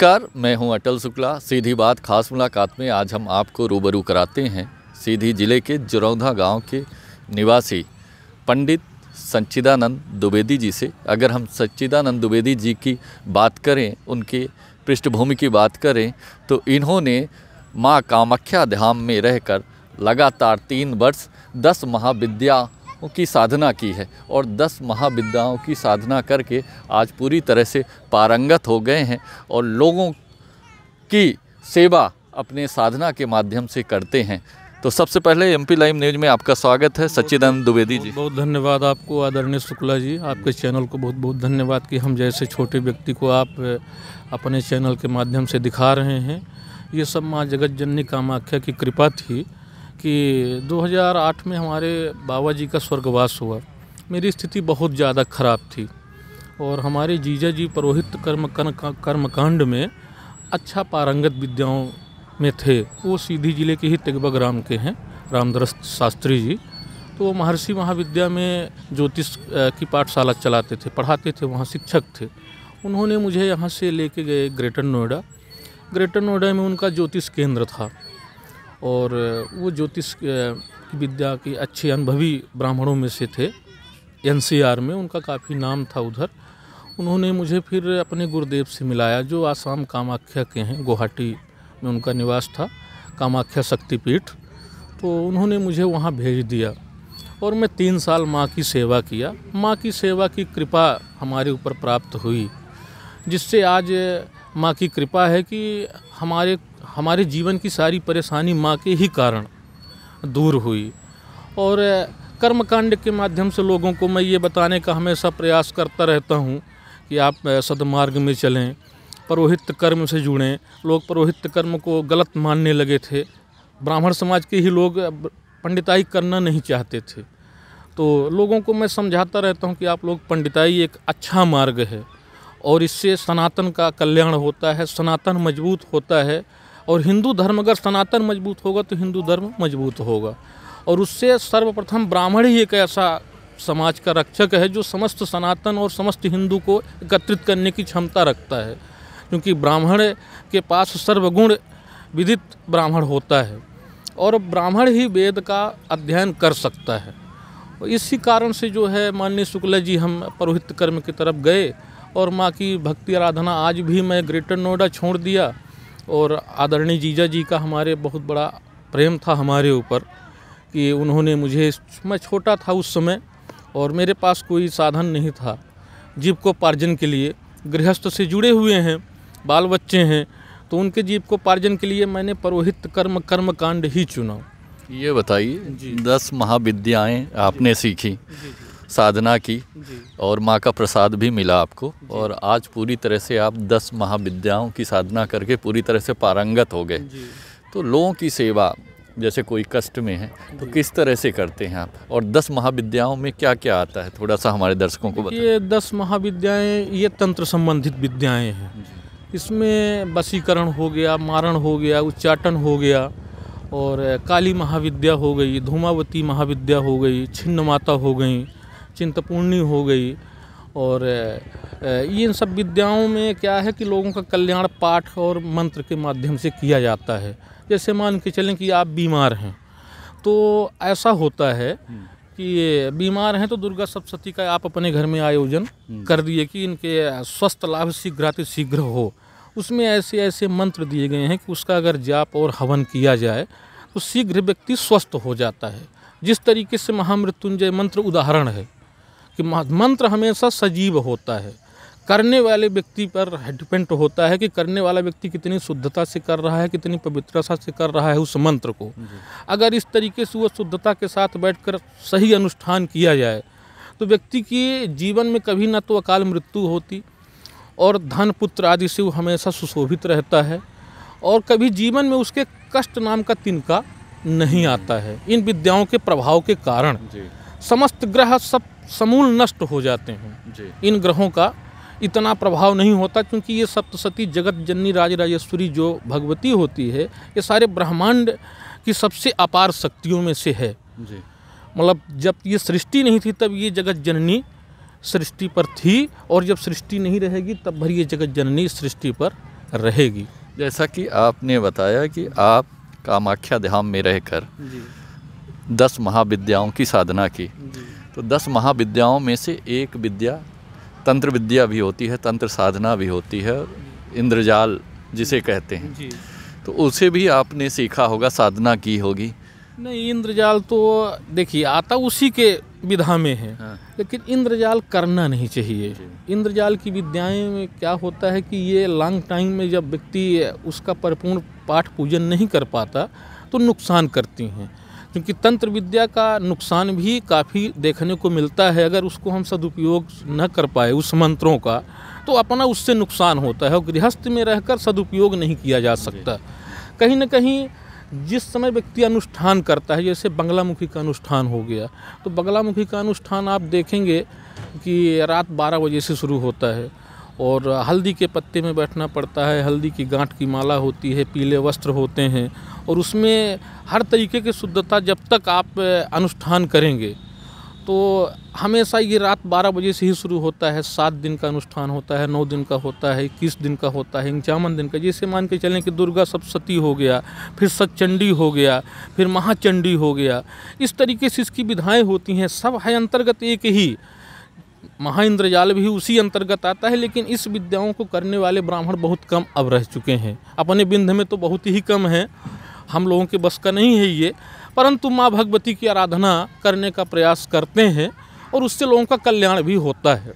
नमस्कार मैं हूं अटल शुक्ला सीधी बात खास मुलाकात में आज हम आपको रूबरू कराते हैं सीधी जिले के जुरौधा गांव के निवासी पंडित सच्चिदानंद द्विवेदी जी से अगर हम सच्चिदानंद द्विवेदी जी की बात करें उनके पृष्ठभूमि की बात करें तो इन्होंने माँ कामाख्या धाम में रहकर लगातार तीन वर्ष दस महाविद्या की साधना की है और दस महाविद्याओं की साधना करके आज पूरी तरह से पारंगत हो गए हैं और लोगों की सेवा अपने साधना के माध्यम से करते हैं तो सबसे पहले एमपी लाइव न्यूज में आपका स्वागत है सच्चिदानंद द्विवेदी जी बहुत धन्यवाद आपको आदरणीय शुक्ला जी आपके चैनल को बहुत बहुत धन्यवाद कि हम जैसे छोटे व्यक्ति को आप अपने चैनल के माध्यम से दिखा रहे हैं ये सब माँ जगत जननी कामाख्या की कृपा थी कि 2008 में हमारे बाबा जी का स्वर्गवास हुआ मेरी स्थिति बहुत ज़्यादा ख़राब थी और हमारे जीजा जी पुरोहित कर्म कर्मकांड में अच्छा पारंगत विद्याओं में थे वो सीधी जिले के ही तिगबा ग्राम के हैं रामदरस शास्त्री जी तो वो महर्षि महाविद्या में ज्योतिष की पाठशाला चलाते थे पढ़ाते थे वहाँ शिक्षक थे उन्होंने मुझे यहाँ से लेके गए ग्रेटर नोएडा ग्रेटर नोएडा में उनका ज्योतिष केंद्र था और वो ज्योतिष की विद्या के अच्छे अनुभवी ब्राह्मणों में से थे एनसीआर में उनका काफ़ी नाम था उधर उन्होंने मुझे फिर अपने गुरुदेव से मिलाया जो आसाम कामाख्या के हैं गुवाहाटी में उनका निवास था कामाख्या शक्तिपीठ तो उन्होंने मुझे वहाँ भेज दिया और मैं तीन साल माँ की सेवा किया माँ की सेवा की कृपा हमारे ऊपर प्राप्त हुई जिससे आज माँ की कृपा है कि हमारे हमारे जीवन की सारी परेशानी माँ के ही कारण दूर हुई और कर्मकांड के माध्यम से लोगों को मैं ये बताने का हमेशा प्रयास करता रहता हूँ कि आप सदमार्ग में चलें परोहित कर्म से जुड़ें लोग परोहित कर्म को गलत मानने लगे थे ब्राह्मण समाज के ही लोग पंडिताई करना नहीं चाहते थे तो लोगों को मैं समझाता रहता हूँ कि आप लोग पंडिताई एक अच्छा मार्ग है और इससे सनातन का कल्याण होता है सनातन मजबूत होता है और हिंदू धर्म अगर सनातन मजबूत होगा तो हिंदू धर्म मजबूत होगा और उससे सर्वप्रथम ब्राह्मण ही एक ऐसा समाज का रक्षक है जो समस्त सनातन और समस्त हिंदू को एकत्रित करने की क्षमता रखता है क्योंकि ब्राह्मण के पास सर्वगुण विदित ब्राह्मण होता है और ब्राह्मण ही वेद का अध्ययन कर सकता है इसी कारण से जो है माननीय शुक्ला जी हम परोहित कर्म की तरफ गए और माँ की भक्ति आराधना आज भी मैं ग्रेटर नोएडा छोड़ दिया और आदरणीय जीजा जी का हमारे बहुत बड़ा प्रेम था हमारे ऊपर कि उन्होंने मुझे मैं छोटा था उस समय और मेरे पास कोई साधन नहीं था जीवकोपार्जन के लिए गृहस्थ से जुड़े हुए हैं बाल बच्चे हैं तो उनके जीवकोपार्जन के लिए मैंने परोहित कर्म कर्म कांड ही चुना ये बताइए दस महाविद्याएं आपने सीखी जी, जी। साधना की और माँ का प्रसाद भी मिला आपको और आज पूरी तरह से आप दस महाविद्याओं की साधना करके पूरी तरह से पारंगत हो गए तो लोगों की सेवा जैसे कोई कष्ट में है तो किस तरह से करते हैं आप और दस महाविद्याओं में क्या क्या आता है थोड़ा सा हमारे दर्शकों को ये दस महाविद्याएँ ये तंत्र संबंधित विद्याएँ हैं इसमें वसीकरण हो गया मारण हो गया उच्चाटन हो गया और काली महाविद्या हो गई धूमावती महाविद्या हो गई छिन्न माता हो गई चिंतपूर्णी हो गई और इन सब विद्याओं में क्या है कि लोगों का कल्याण पाठ और मंत्र के माध्यम से किया जाता है जैसे मान के चलें कि आप बीमार हैं तो ऐसा होता है हम्म। कि बीमार हैं तो दुर्गा सप्तशती का आप अपने घर में आयोजन हम्म। कर दिए कि इनके स्वस्थ लाभ शीघ्राति शीघ्र हो उसमें ऐसे ऐसे मंत्र दिए गए हैं कि उसका अगर जाप और हवन किया जाए तो शीघ्र व्यक्ति स्वस्थ हो जाता है जिस तरीके से महामृत्युंजय मंत्र उदाहरण है कि मंत्र हमेशा सजीव होता है करने वाले व्यक्ति पर डिपेंड होता है कि करने वाला व्यक्ति कितनी शुद्धता से कर रहा है कितनी पवित्रता से कर रहा है उस मंत्र को अगर इस तरीके से वह शुद्धता के साथ बैठकर सही अनुष्ठान किया जाए तो व्यक्ति के जीवन में कभी ना तो अकाल मृत्यु होती और धन पुत्र आदि से वो हमेशा सुशोभित रहता है और कभी जीवन में उसके कष्ट नाम का तिनका नहीं आता है इन विद्याओं के प्रभाव के कारण समस्त ग्रह सब समूल नष्ट हो जाते हैं इन ग्रहों का इतना प्रभाव नहीं होता क्योंकि ये सप्तसती जगत जननी राज राजेश्वरी जो भगवती होती है ये सारे ब्रह्मांड की सबसे अपार शक्तियों में से है मतलब जब ये सृष्टि नहीं थी तब ये जगत जननी सृष्टि पर थी और जब सृष्टि नहीं रहेगी तब भर ये जगत जननी सृष्टि पर रहेगी जैसा कि आपने बताया कि आप कामाख्या धाम में रहकर दस महाविद्याओं की साधना की तो दस महाविद्याओं में से एक विद्या तंत्र विद्या भी होती है तंत्र साधना भी होती है इंद्रजाल जिसे कहते हैं तो उसे भी आपने सीखा होगा साधना की होगी नहीं इंद्रजाल तो देखिए आता उसी के विधा में है हाँ। लेकिन इंद्रजाल करना नहीं चाहिए इंद्रजाल की विद्याएं में क्या होता है कि ये लॉन्ग टाइम में जब व्यक्ति उसका परिपूर्ण पाठ पूजन नहीं कर पाता तो नुकसान करती हैं क्योंकि तंत्र विद्या का नुकसान भी काफ़ी देखने को मिलता है अगर उसको हम सदुपयोग न कर पाए उस मंत्रों का तो अपना उससे नुकसान होता है और गृहस्थ में रहकर सदुपयोग नहीं किया जा सकता कहीं ना कहीं जिस समय व्यक्ति अनुष्ठान करता है जैसे बंगलामुखी का अनुष्ठान हो गया तो बंगलामुखी का अनुष्ठान आप देखेंगे कि रात 12 बजे से शुरू होता है और हल्दी के पत्ते में बैठना पड़ता है हल्दी की गांठ की माला होती है पीले वस्त्र होते हैं और उसमें हर तरीके की शुद्धता जब तक आप अनुष्ठान करेंगे तो हमेशा ये रात 12 बजे से ही शुरू होता है सात दिन का अनुष्ठान होता है नौ दिन का होता है इक्कीस दिन का होता है इंक्यावन दिन का जैसे मान के चलें कि दुर्गा सप्तती हो गया फिर सतचंडी हो गया फिर महाचंडी हो गया इस तरीके से इसकी विधाएँ होती हैं सब है अंतर्गत एक ही महाइंद्रजाल भी उसी अंतर्गत आता है लेकिन इस विद्याओं को करने वाले ब्राह्मण बहुत कम अब रह चुके हैं अपने बिंध में तो बहुत ही कम हैं हम लोगों के बस का नहीं है ये परंतु माँ भगवती की आराधना करने का प्रयास करते हैं और उससे लोगों का कल्याण भी होता है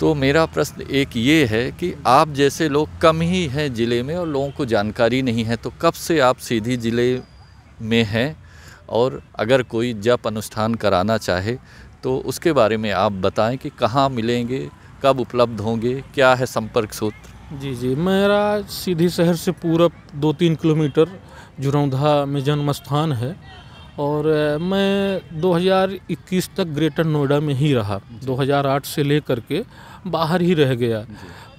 तो मेरा प्रश्न एक ये है कि आप जैसे लोग कम ही हैं ज़िले में और लोगों को जानकारी नहीं है तो कब से आप सीधी ज़िले में हैं और अगर कोई जप अनुष्ठान कराना चाहे तो उसके बारे में आप बताएं कि कहाँ मिलेंगे कब उपलब्ध होंगे क्या है संपर्क सूत्र जी जी मेरा सीधी शहर से पूरब दो तीन किलोमीटर जुरौधा में जन्म स्थान है और मैं 2021 तक ग्रेटर नोएडा में ही रहा 2008 से लेकर के बाहर ही रह गया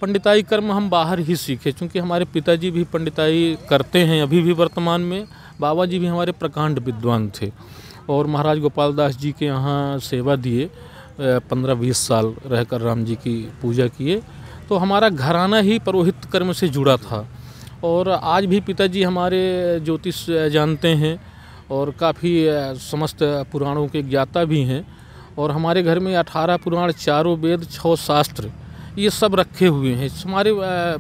पंडिताई कर्म हम बाहर ही सीखे क्योंकि हमारे पिताजी भी पंडिताई करते हैं अभी भी वर्तमान में बाबा जी भी हमारे प्रकांड विद्वान थे और महाराज गोपाल दास जी के यहाँ सेवा दिए पंद्रह बीस साल रहकर राम जी की पूजा किए तो हमारा घराना ही पुरोहित कर्म से जुड़ा था और आज भी पिताजी हमारे ज्योतिष जानते हैं और काफ़ी समस्त पुराणों के ज्ञाता भी हैं और हमारे घर में अठारह पुराण चारों वेद छः शास्त्र ये सब रखे हुए हैं हमारे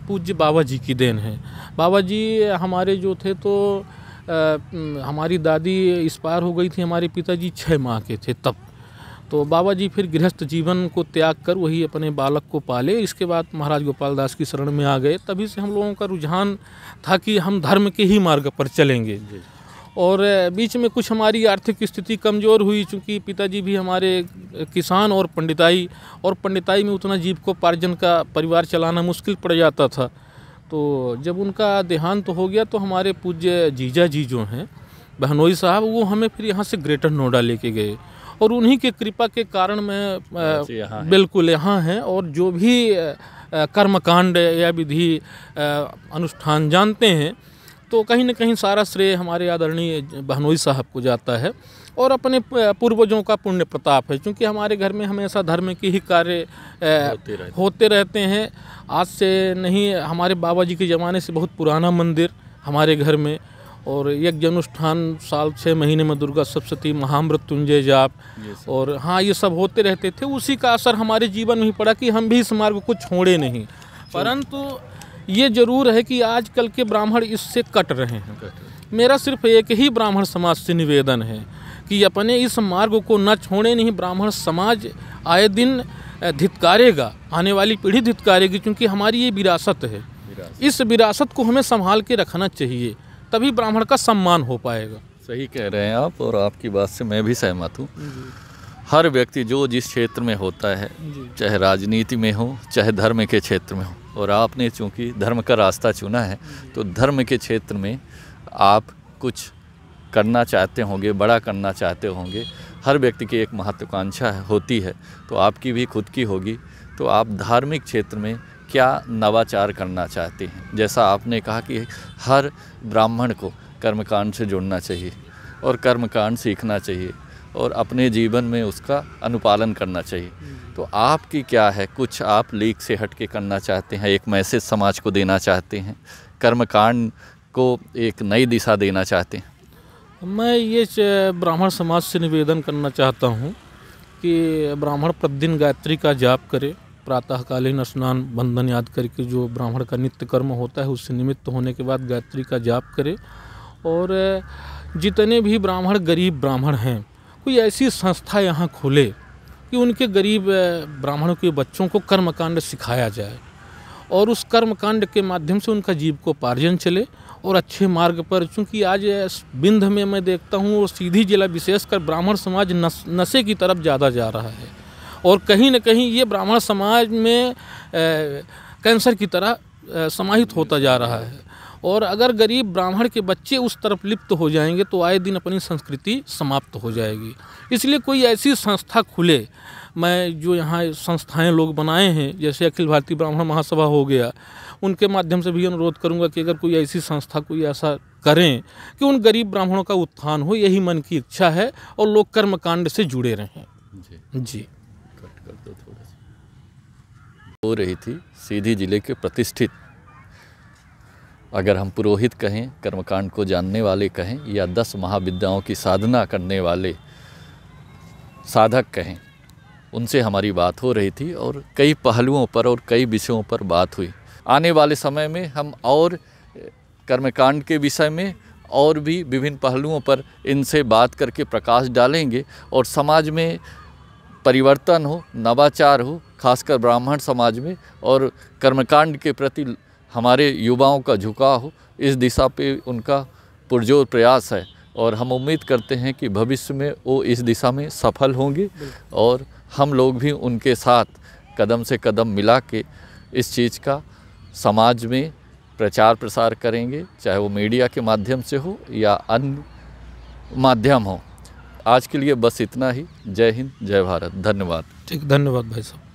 पूज्य बाबा जी की देन है बाबा जी हमारे जो थे तो आ, हमारी दादी इस पार हो गई थी हमारे पिताजी छः माह के थे तब तो बाबा जी फिर गृहस्थ जीवन को त्याग कर वही अपने बालक को पाले इसके बाद महाराज गोपाल दास की शरण में आ गए तभी से हम लोगों का रुझान था कि हम धर्म के ही मार्ग पर चलेंगे और बीच में कुछ हमारी आर्थिक स्थिति कमज़ोर हुई चूँकि पिताजी भी हमारे किसान और पंडिताई और पंडिताई में उतना जीवकोपार्जन का परिवार चलाना मुश्किल पड़ जाता था तो जब उनका देहांत तो हो गया तो हमारे पूज्य जीजा जी जो हैं बहनोई साहब वो हमें फिर यहाँ से ग्रेटर नोएडा लेके गए और उन्हीं के कृपा के कारण मैं बिल्कुल यहाँ हैं और जो भी कर्मकांड या विधि अनुष्ठान जानते हैं तो कहीं ना कहीं सारा श्रेय हमारे आदरणीय बहनोई साहब को जाता है और अपने पूर्वजों का पुण्य प्रताप है क्योंकि हमारे घर में हमेशा धर्म के ही कार्य होते होते रहते हैं आज से नहीं हमारे बाबा जी के ज़माने से बहुत पुराना मंदिर हमारे घर में और यज्ञ अनुष्ठान साल छः महीने में दुर्गा सप्तती महामृत्युंजय जाप और हाँ ये सब होते रहते थे उसी का असर हमारे जीवन में ही पड़ा कि हम भी इस मार्ग को छोड़े नहीं परंतु ये जरूर है कि आजकल के ब्राह्मण इससे कट रहे हैं मेरा सिर्फ एक ही ब्राह्मण समाज से निवेदन है कि अपने इस मार्ग को न छोड़े नहीं ब्राह्मण समाज आए दिन धितकारेगा आने वाली पीढ़ी धितकारेगी क्योंकि हमारी ये विरासत है इस विरासत को हमें संभाल के रखना चाहिए तभी ब्राह्मण का सम्मान हो पाएगा सही कह रहे हैं आप और आपकी बात से मैं भी सहमत हूँ हर व्यक्ति जो जिस क्षेत्र में होता है चाहे राजनीति में हो चाहे धर्म के क्षेत्र में हो और आपने चूँकि धर्म का रास्ता चुना है तो धर्म के क्षेत्र में आप कुछ करना चाहते होंगे बड़ा करना चाहते होंगे हर व्यक्ति की एक महत्वाकांक्षा होती है तो आपकी भी खुद की होगी तो आप धार्मिक क्षेत्र में क्या नवाचार करना चाहते हैं जैसा आपने कहा कि हर ब्राह्मण को कर्मकांड से जुड़ना चाहिए और कर्मकांड सीखना चाहिए और अपने जीवन में उसका अनुपालन करना चाहिए तो आपकी क्या है कुछ आप लीक से हट के करना चाहते हैं एक मैसेज समाज को देना चाहते हैं कर्मकांड को एक नई दिशा देना चाहते हैं मैं ये ब्राह्मण समाज से निवेदन करना चाहता हूँ कि ब्राह्मण प्रतिदिन गायत्री का जाप करे प्रातःकालीन स्नान बंधन याद करके जो ब्राह्मण का नित्य कर्म होता है उससे निमित्त होने के बाद गायत्री का जाप करे और जितने भी ब्राह्मण गरीब ब्राह्मण हैं कोई ऐसी संस्था यहाँ खोले कि उनके गरीब ब्राह्मणों के बच्चों को कर्मकांड सिखाया जाए और उस कर्मकांड के माध्यम से उनका जीव को पार्जन चले और अच्छे मार्ग पर चूंकि आज बिंध में मैं देखता हूँ और सीधी जिला विशेषकर ब्राह्मण समाज नस, नशे की तरफ ज़्यादा जा रहा है और कहीं ना कहीं ये ब्राह्मण समाज में कैंसर की तरह समाहित होता जा रहा है और अगर गरीब ब्राह्मण के बच्चे उस तरफ लिप्त हो जाएंगे तो आए दिन अपनी संस्कृति समाप्त हो जाएगी इसलिए कोई ऐसी संस्था खुले मैं जो यहाँ संस्थाएं लोग बनाए हैं जैसे अखिल भारतीय ब्राह्मण महासभा हो गया उनके माध्यम से भी अनुरोध करूँगा कि अगर कोई ऐसी संस्था कोई ऐसा करें कि उन गरीब ब्राह्मणों का उत्थान हो यही मन की इच्छा है और लोग कर्मकांड से जुड़े रहें जी, जी। कर दो थोड़ा सा हो रही थी सीधी जिले के प्रतिष्ठित अगर हम पुरोहित कहें कर्मकांड को जानने वाले कहें या दस महाविद्याओं की साधना करने वाले साधक कहें उनसे हमारी बात हो रही थी और कई पहलुओं पर और कई विषयों पर बात हुई आने वाले समय में हम और कर्मकांड के विषय में और भी विभिन्न पहलुओं पर इनसे बात करके प्रकाश डालेंगे और समाज में परिवर्तन हो नवाचार हो खासकर ब्राह्मण समाज में और कर्मकांड के प्रति हमारे युवाओं का झुकाव हो इस दिशा पे उनका पुरजोर प्रयास है और हम उम्मीद करते हैं कि भविष्य में वो इस दिशा में सफल होंगे और हम लोग भी उनके साथ कदम से कदम मिला के इस चीज़ का समाज में प्रचार प्रसार करेंगे चाहे वो मीडिया के माध्यम से हो या अन्य माध्यम हो आज के लिए बस इतना ही जय हिंद जय भारत धन्यवाद ठीक धन्यवाद भाई साहब